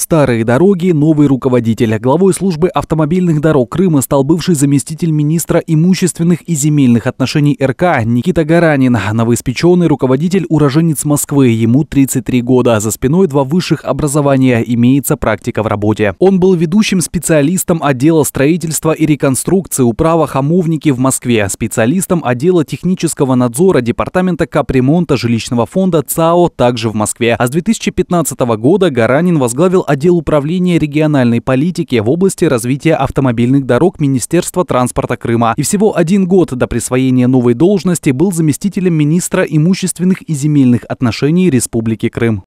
Старые дороги, новый руководитель. Главой службы автомобильных дорог Крыма стал бывший заместитель министра имущественных и земельных отношений РК Никита Гаранин. Новоиспеченный руководитель уроженец Москвы. Ему 33 года. За спиной два высших образования. Имеется практика в работе. Он был ведущим специалистом отдела строительства и реконструкции управа Хамовники в Москве. Специалистом отдела технического надзора Департамента капремонта жилищного фонда ЦАО также в Москве. А с 2015 года Гаранин возглавил отдел управления региональной политики в области развития автомобильных дорог Министерства транспорта Крыма. И всего один год до присвоения новой должности был заместителем министра имущественных и земельных отношений Республики Крым.